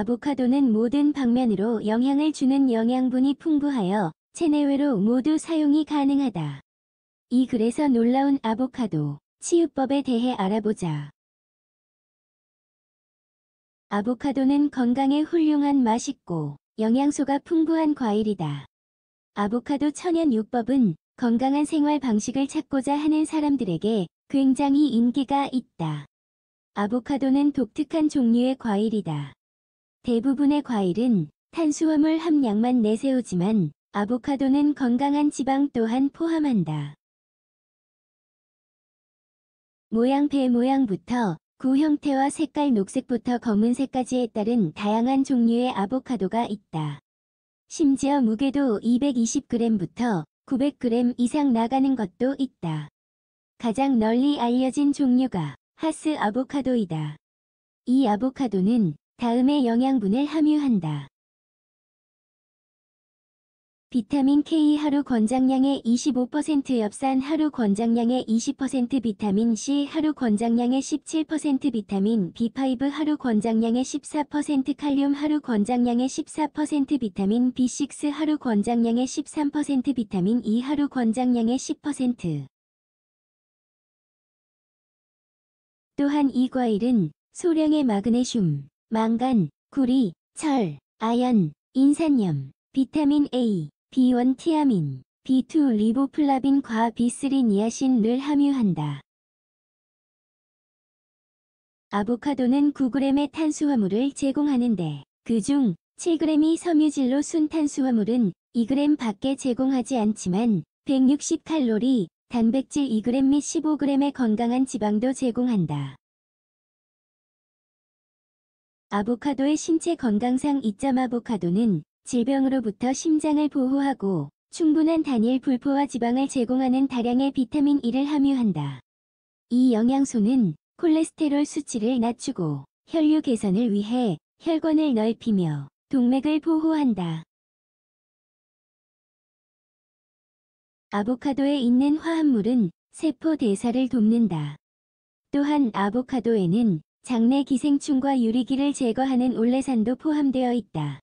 아보카도는 모든 방면으로 영양을 주는 영양분이 풍부하여 체내외로 모두 사용이 가능하다. 이 글에서 놀라운 아보카도 치유법에 대해 알아보자. 아보카도는 건강에 훌륭한 맛있고 영양소가 풍부한 과일이다. 아보카도 천연 요법은 건강한 생활 방식을 찾고자 하는 사람들에게 굉장히 인기가 있다. 아보카도는 독특한 종류의 과일이다. 대부분의 과일은 탄수화물 함량만 내세우지만 아보카도는 건강한 지방 또한 포함한다. 모양 배 모양부터 구 형태와 색깔 녹색부터 검은색까지에 따른 다양한 종류의 아보카도가 있다. 심지어 무게도 220g부터 900g 이상 나가는 것도 있다. 가장 널리 알려진 종류가 하스 아보카도이다. 이 아보카도는 다음의 영양분을 함유한다. 비타민 K 하루 권장량의 25% 엽산 하루 권장량의 20% 비타민 C 하루 권장량의 17% 비타민 B5 하루 권장량의 14% 칼륨 하루 권장량의 14% 비타민 B6 하루 권장량의 13% 비타민 E 하루 권장량의 10% 또한 이 과일은 소량의 마그네슘 망간, 구리, 철, 아연, 인산염, 비타민 A, B1 티아민, B2 리보플라빈과 B3 니아신을 함유한다. 아보카도는 9g의 탄수화물을 제공하는데 그 중 7g이 섬유질로 순탄수화물은 2g 밖에 제공하지 않지만 160칼로리, 단백질 2g 및 15g의 건강한 지방도 제공한다. 아보카도의 신체 건강상 이점 아보카도는 질병으로부터 심장을 보호하고 충분한 단일 불포화 지방을 제공하는 다량의 비타민 E를 함유한다. 이 영양소는 콜레스테롤 수치를 낮추고 혈류 개선을 위해 혈관을 넓히며 동맥을 보호한다. 아보카도에 있는 화합물은 세포 대사를 돕는다. 또한 아보카도에는 장내 기생충과 유리기를 제거하는 올레산도 포함되어 있다.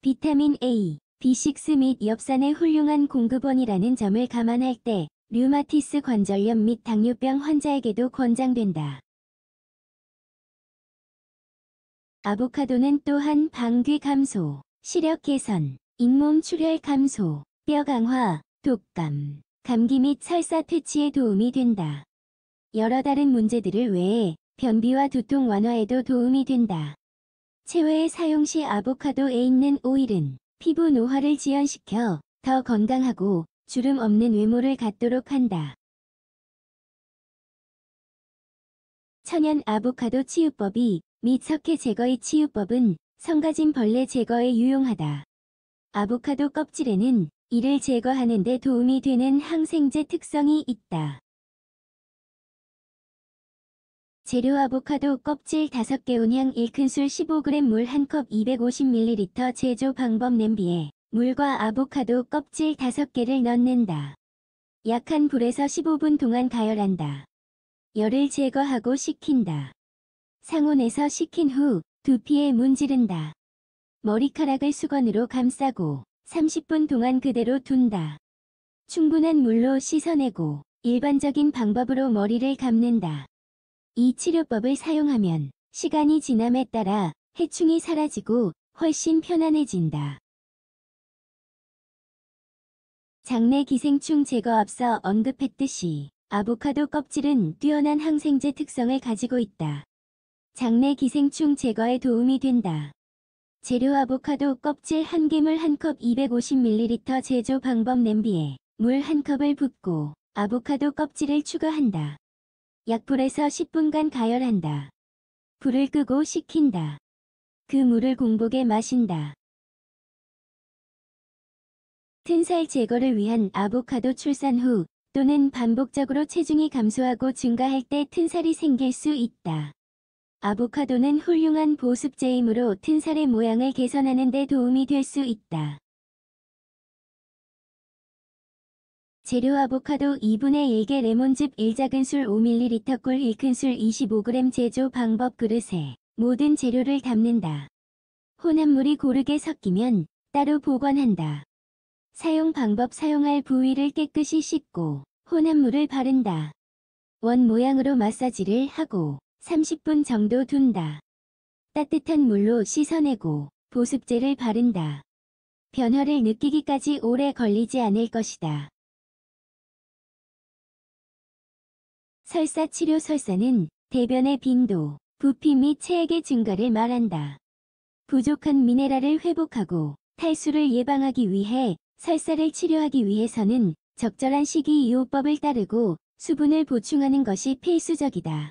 비타민 A, B6 및 엽산의 훌륭한 공급원이라는 점을 감안할 때 류마티스 관절염 및 당뇨병 환자에게도 권장된다. 아보카도는 또한 방귀 감소, 시력 개선, 잇몸 출혈 감소, 뼈 강화, 독감, 감기 및 설사 퇴치에 도움이 된다. 여러 다른 문제들을 외에 변비와 두통 완화에도 도움이 된다. 채외에 사용 시 아보카도에 있는 오일은 피부 노화를 지연시켜 더 건강하고 주름 없는 외모를 갖도록 한다. 천연 아보카도 치유법이 미 석회 제거의 치유법은 성가진 벌레 제거에 유용하다. 아보카도 껍질에는 이를 제거하는 데 도움이 되는 항생제 특성이 있다. 재료 아보카도 껍질 5개 온양 1큰술 15g 물 1컵 250ml 제조 방법 냄비에 물과 아보카도 껍질 5개를 넣는다. 약한 불에서 15분 동안 가열한다. 열을 제거하고 식힌다. 상온에서 식힌 후 두피에 문지른다. 머리카락을 수건으로 감싸고 30분 동안 그대로 둔다. 충분한 물로 씻어내고 일반적인 방법으로 머리를 감는다. 이 치료법을 사용하면 시간이 지남에 따라 해충이 사라지고 훨씬 편안해진다. 장내 기생충 제거 앞서 언급했듯이 아보카도 껍질은 뛰어난 항생제 특성을 가지고 있다. 장내 기생충 제거에 도움이 된다. 재료 아보카도 껍질 한개물 한 컵 250ml 제조 방법 냄비에 물 한컵을 붓고 아보카도 껍질을 추가한다. 약불에서 10분간 가열한다. 불을 끄고 식힌다. 그 물을 공복에 마신다. 튼살 제거를 위한 아보카도 출산 후 또는 반복적으로 체중이 감소하고 증가할 때 튼살이 생길 수 있다. 아보카도는 훌륭한 보습제이므로 튼살의 모양을 개선하는 데 도움이 될 수 있다. 재료 아보카도 2분의 1개 레몬즙 1작은술 5ml 꿀 1큰술 25g 제조 방법 그릇에 모든 재료를 담는다. 혼합물이 고르게 섞이면 따로 보관한다. 사용 방법 사용할 부위를 깨끗이 씻고 혼합물을 바른다. 원 모양으로 마사지를 하고 30분 정도 둔다. 따뜻한 물로 씻어내고 보습제를 바른다. 변화를 느끼기까지 오래 걸리지 않을 것이다. 설사 치료 설사는 대변의 빈도, 부피 및 체액의 증가를 말한다. 부족한 미네랄을 회복하고 탈수를 예방하기 위해 설사를 치료하기 위해서는 적절한 식이 요법을 따르고 수분을 보충하는 것이 필수적이다.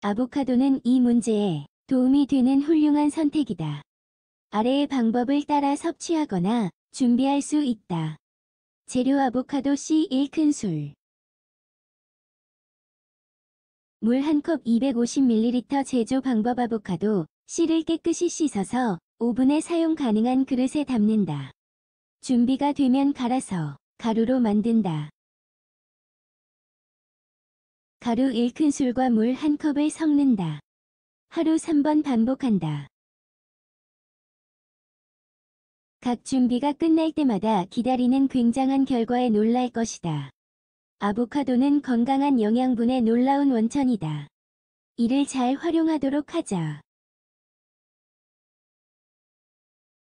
아보카도는 이 문제에 도움이 되는 훌륭한 선택이다. 아래의 방법을 따라 섭취하거나 준비할 수 있다. 재료 아보카도 씨 1큰술 물 1컵 250ml 제조 방법 아보카도 씨를 깨끗이 씻어서 오븐에 사용 가능한 그릇에 담는다. 준비가 되면 갈아서 가루로 만든다. 가루 1큰술과 물 1컵을 섞는다. 하루 3번 반복한다. 각 준비가 끝날 때마다 기다리는 굉장한 결과에 놀랄 것이다. 아보카도는 건강한 영양분의 놀라운 원천이다. 이를 잘 활용하도록 하자.